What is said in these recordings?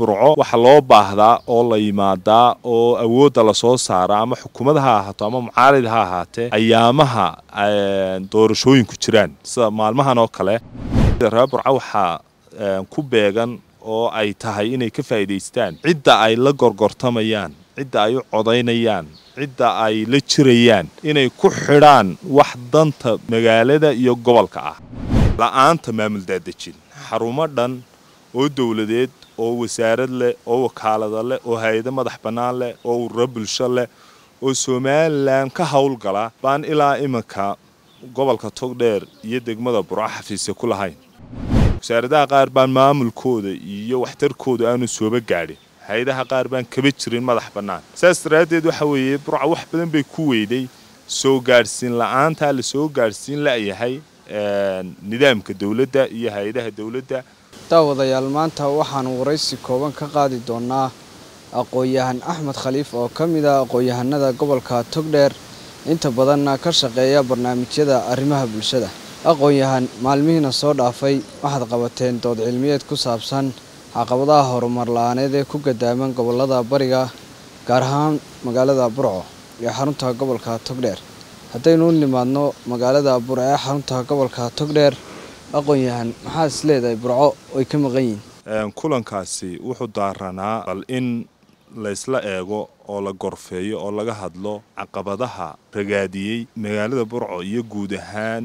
burco waxa loo baahdaa oo la yimaadaa oo awoodda lasoo saara ama xukuumada ha ahaato ama mucaarid ha ahaatee ayaamaha doorashooyinku jiraan sida maalmahan oo kale reer burco waxaa ku beegan oo ay tahay inay ka faa'iidaystaan cidda ay la gorgortamayaan cidda ay u codaynayaan cidda ay la jirayaan inay ku xidhaan wax danta magaalada iyo gobolka ah la-aanta maamul daadejin xarumo dhan oo dowladeed oo wasaarad leh oo wakaalada leh oo hay-ado madax bannaan leh oo ururo bulsho leh oo somalilan ka howlgala baan ilaa iminka gobolka togdheer iyo degmada burco xafiisa ku lahayn wasaaradaha qaar baan maamulkooda iyo waxtarkooda aanu sooba gaadhin hay-adaha qaar baan kaba jirin madax bannaan saas daraaddeed waxa weeye burca wax badan bay ku weyday soo gaadhsiin la-aantaa lasoo gaadhsiin la-yahay nidaamka dowladda iyo hay-adaha dowladda daawadayaal maanta waxaan waraysi kooban ka qaadi doonaa aqoonyahan axmed khaliif oo ka mid ah aqoon-yahanada gobolka togdheer inta badanna ka shaqeeya barnaamijyada arrimaha bulshada aqoonyahan maalmihiina soo dhaafay waxaad qabateen dood cilmiyeed ku saabsan caqabadaha horumar la-aaneed ee ku gadaaman gobolada bariga gaar ahaan magaalada burco ee xarunta gobolka togdheer haddaynu u nimaadno magaalada burco ee xarunta gobolka togdheer aqoonyahan maxaa is leedahay burco ay ka maqan yihiin kulankaasi wuxuu daaranaa bal in laysla eego oo la gorfeeyo oo laga hadlo caqabadaha ragaadiyey magaalada burco iyo guud ahaan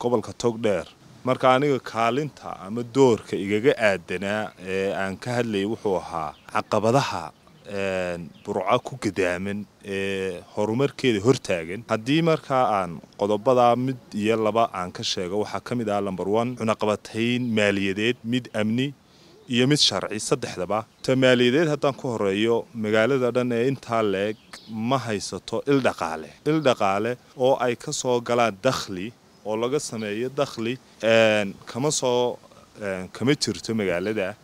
gobolka togdheer marka aniga kaalinta ama doorka igaga aadanaa ee aan ka hadlayay wuxuu ahaa caqabadaha burco ku gadaaman ee horumarkeeda hortaagan haddii markaa aan qodobadaa mid iyo laba aan ka sheego waxaa ka mid ah lomber one cunaqabatayn maaliyadeed mid amni iyo mid sharci saddexdaba ta maaliyadeed haddaan ku horeeyo magaalada dhan ee intaa leeg ma haysato il dhaqaale il dhaqaale oo ay ka soo galaan dakhli oo laga sameeyo dakhli kama soo kama jirto magaalada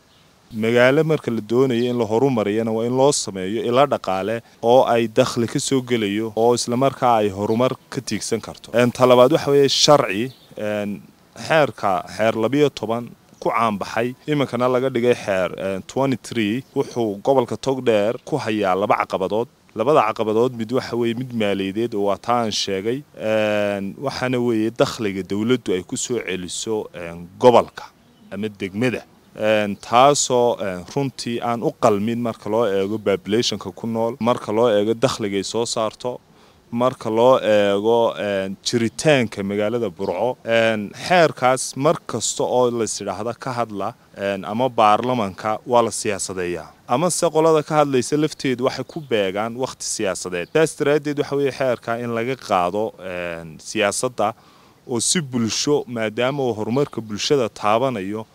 magaalo marka la doonayo in la horumariyana waa in loo sameeyo ila dhaqaale oo ay dakhli ka soo gelayo oo islamarkaa ay horumar ka tiigsan karto talabaad waxa weeye sharci xeerka xeer labiyo toban ku caanbaxay iminkana laga dhigay xeer wuxuu gobolka togdheer ku hayaa laba caqabadood labada caqabadood mid waxa weye mid maaliyadeed oo waa taa sheegay waxaana weeye dakhliga dowladdu ay ku soo celiso gobolka ama degmada taasoo runtii aan u qalmin marka loo eego babulationka ku nool marka loo eego dakhligay soo saarto marka loo eego jiritaanka magaalada burco xeerkaas mar kasta oo laysidhaahda ka hadla ama baarlamanka waa la siyaasadeeyaa amase qolada ka hadlaysa lafteedu waxay ku beegaan wakhti siyaasadeed saas daraaddeed waxa weeye xeerka in laga qaado siyaasadda oo si bulsho maadaama uu horumarka bulshada taabanayo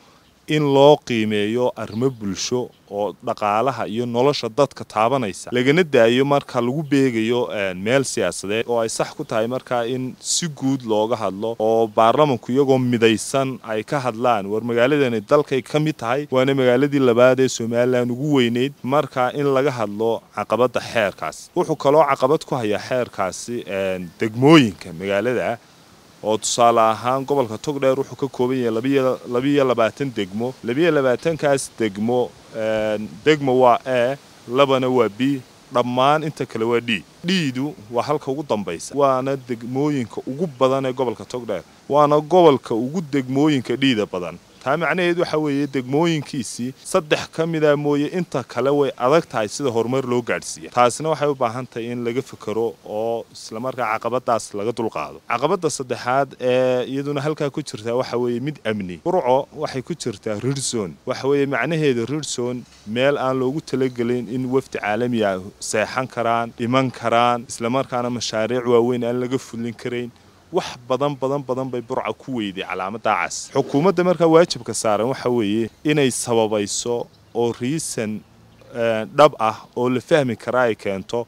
in loo qiimeeyo arrimo bulsho oo dhaqaalaha iyo nolosha dadka taabanaysa lagana daayo marka lagu beegayo eh, meel siyaasadeed oo ay sax ku tahay markaa in si guud looga hadlo oo baarlamanku iyagoo midaysan ay ka hadlaan war magaaladani dalkay ka mid tahay waana magaaladii labaad ee somalilan ugu weyneyd marka in laga hadlo caqabadda xeerkaasi wuxuu kaloo caqabad ku hayaa xeerkaasi eh, degmooyinka magaalada oo tusaale ahaan gobolka togdheer wuxuu ka kooban yahay labiyo labaatan degmo labiyo labaatankaas degmo degmo waa e labana waa b dhammaan inta kale waa d dhiidu waa halka ugu dambaysa waana degmooyinka ugu badan ee gobolka togdheer waana gobolka ugu degmooyinka dhiida badan taa macnaheed waxa weeye degmooyinkiisii saddex ka mida ah mooye inta kale way adag tahay sida horumar loo gaadhsiiya taasina waxay u baahan tahay in laga fikero oo islamarkaa caqabadaas laga dulqaado caqabadda saddexaad ee iyaduna halkaa ku jirtaa waxa weeye mid amni burco waxay ku jirtaa rirzon waxa weeye macnaheeda rirzon meel aan loogu talagelin in wafdi caalami ah seexan karaan dhiman karaan islamarkaana mashaariic waaweyn aan laga fulin karayn wax badan badan badan bay burca ku weyday calaamaddaa cas xukuumadda markaa waajibka saaran waxa weeye inay sababayso oo riisan eh, dhab ah oo la fahmi karaa ay keento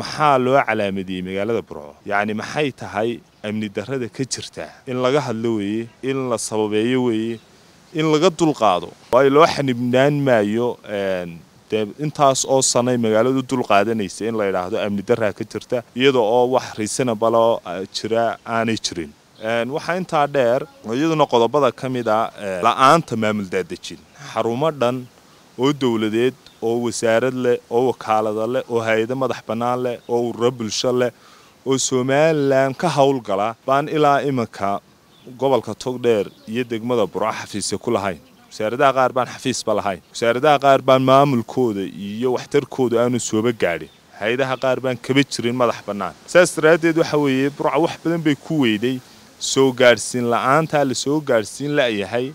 maxaa loo calaamadiyey magaalada burco yacni maxay tahay amni darada ka jirta in laga hadlo weeye in la sababeeyo weeye in laga dulqaado waayo loo xanibnaan maayo eh, dee intaas oo sanay magaaladu dul qaadanaysa in la yidhaahdo amni daraa ka jirta iyada oo wax reasonableoo ah, jira aanay jirin waxaa intaa dheer iyaduna qodobada ka mid a ah, la-aanta maamul daadejin xarumo dhan oo dowladeed oo wasaarad leh oo wakaalada leh oo hay-ado madax bannaan leh oo ururo bulsho leh oo somalilan ka howlgala baan ilaa iminka gobolka togdheer iyo degmada burco xafiise ku lahayn wasaaradaha qaar baan xafiisba lahayn wasaaradaha qaar baan maamulkooda iyo waxtarkooda aanu sooba gaadhin hay-adaha qaar baan kaba jirin madax bannaan saas daraaddeed waxa weeye burca wax badan bay ku weyday soo gaadhsiin la-aantaa la soo gaadhsiin la'yahay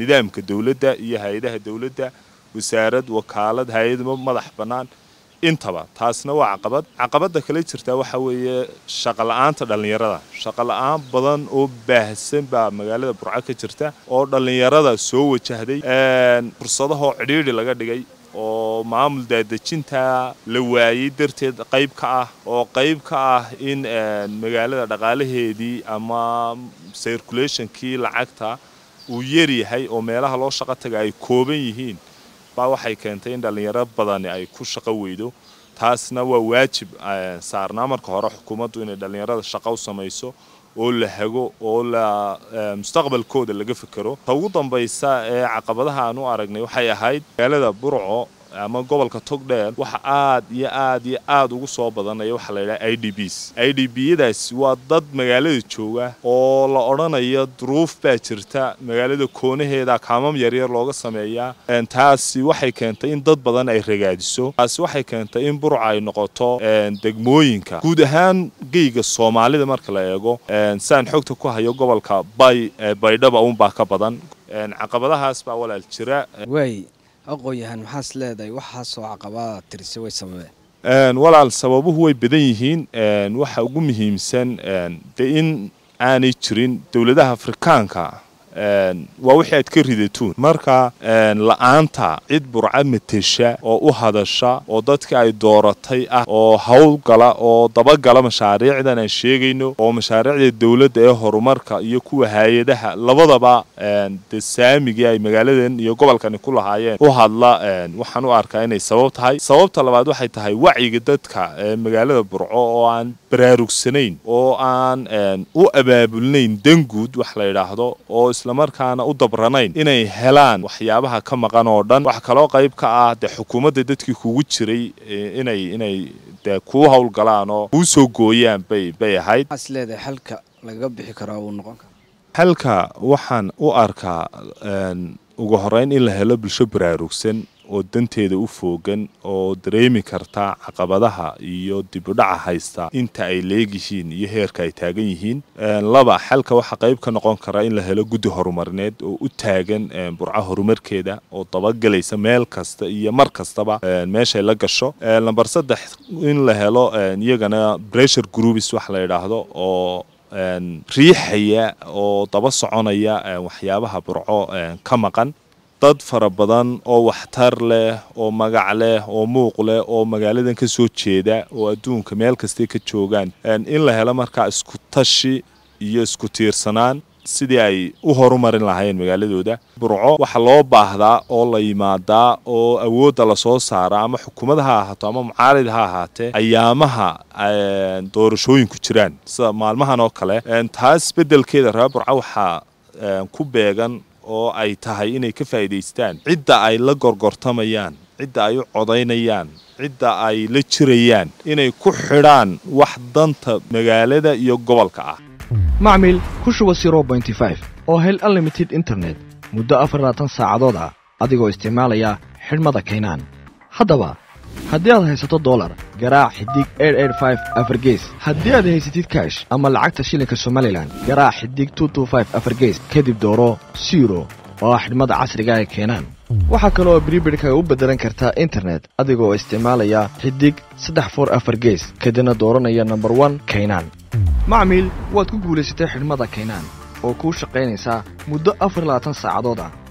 nidaamka dowladda iyo hay-adaha dowladda wasaarad wakaalad hay-adma madax bannaan intaba taasna waa caqabad caqabada kala jirtaa waxaa weeye shaqala-aanta dhallinyarada shaqala-aan badan oo baahsan baa magaalada burca ka jirta oo dhallinyarada soo wajahday fursadahoo cidhiidhi laga dhigay oo maamul daadejinta la waayey darteed qayb ka ah oo qayb ka ah in magaalada dhaqaalaheedii ama circulationkii lacagta uu yaryahay oo meelaha loo shaqo taga ay kooban yihiin baa waxay keentay in dhallinyaro badani ay ku shaqo weydo taasna waa waajib saarnaa marka hore xukuumaddu inay dhallinyarada shaqo u samayso oo la hago oo la mustaqbalkooda laga fekero ta ugu dambaysa ee caqabadaha aan u aragnay waxay ahayd magaalada burco ama gobolka togdheer waxa aad iyo aad iyo aad ugu soo badanaya waxaa layidhaha i d bs i d b yadaasi waa dad magaalada jooga oo la odhanayo duruuf baa jirta magaalada koonaheeda kaamam yaryar looga sameeyaa taasi waxay keentay in dad badan ay ragaadiso taasi waxay keentay in burca ay noqoto degmooyinka guud ahaan geyga soomaalida marka la eego saan xogta ku hayo gobolka bay baydhaba uunbaa ka badan caqabadahaas baa walaal jira aqoonyahan maxaas leedahay waxaasoo caqabada tirisa way sababeen walaal sababuhu way badan yihiin waxa ugu muhiimsan de in aanay jirin dowladaha afrikaanka waa wixii aad ka ridatuun marka la-aanta cid burca matesha oo u hadasha oo dadka ay dooratay ah oo howlgala oo dabagala mashaariicdan aan sheegayno oo mashaariicda dowladda ee horumarka iyo kuwa hay-adaha labadaba de saamigii ay magaaladan iyo gobolkani ku lahaayeen u hadla waxaan u arkaa inay sabab tahay sababta labaad waxay tahay wacyiga dadka magaalada burco oo aan baraarugsanayn oo aan u abaabulnayn danguud wax la yidhaahdo oo islamarkaana u dabranayn inay helaan waxyaabaha ka maqan oo dhan wax kaloo qayb ka ah de xukuumadda dadkii kugu jiray eh, inay inay de kuu howlgalaan oo kuu soo gooyaan bay bay ahayd xalka waxaan u arkaa ugu horeyn in la helo bulsho baraarugsan oo danteeda u foogan oo dareemi karta caqabadaha iyo dibudhaca haysta inta ay leegyihiin iyo heerka ay taagan yihiin laba xalka waxaa qayb ka noqon kara in la helo guddi horumarneed oo u taagan burca horumarkeeda oo dabagelaysa meel kasta iyo mar kastaba meeshay la gasho namber saddex in la helo iyagana bressure groups wax la yidhaahdo oo riixaya oo daba soconaya waxyaabaha burco ka maqan dad fara badan oo waxtar leh oo magac leh oo muuq leh oo magaaladan ka soo jeeda oo adduunka meel kastay ka joogaan in la helo markaa isku tashi iyo isku tiirsanaan sidii ay u horumarin lahaayeen magaaladooda burco waxa loo baahdaa oo la yimaadaa oo awoodda lasoo saara ama xukuumad ha ahaato ama mucaarid ha ahaatee ayaamaha doorashooyinku jiraan sida maalmahan oo kale taas beddelkeeda reer burco waxaa ku beegan oo ay tahay inay ka faa'iidaystaan cidda ay la gorgortamayaan cidda ay u codaynayaan cidda ay la jirayaan inay ku xidhaan wax danta magaalada iyo gobolka ah macmil ku shuba oo hel unlimited internet muddo afar labaatan saacadood ah adigoo isticmaalaya xidhmada kaynaan haddaba haddii aad haysato dolar garaac xidig afar gees haddii aad haysatid kaash ama lacagta shilinka somalilan garaac xidig afar gees kadib dooro siro oo ah xidhmada casriga ay keenaan waxaa kale oo bribirkaga u beddelan kartaa internet adigoo isticmaalaya xidig saddex afar gees kadibna dooranaya nomber one kaynaan macmiil waad ku guulaysatay xidhmada kaynaan oo kuu shaqaynaysaa muddo afar labaatan saacadood ah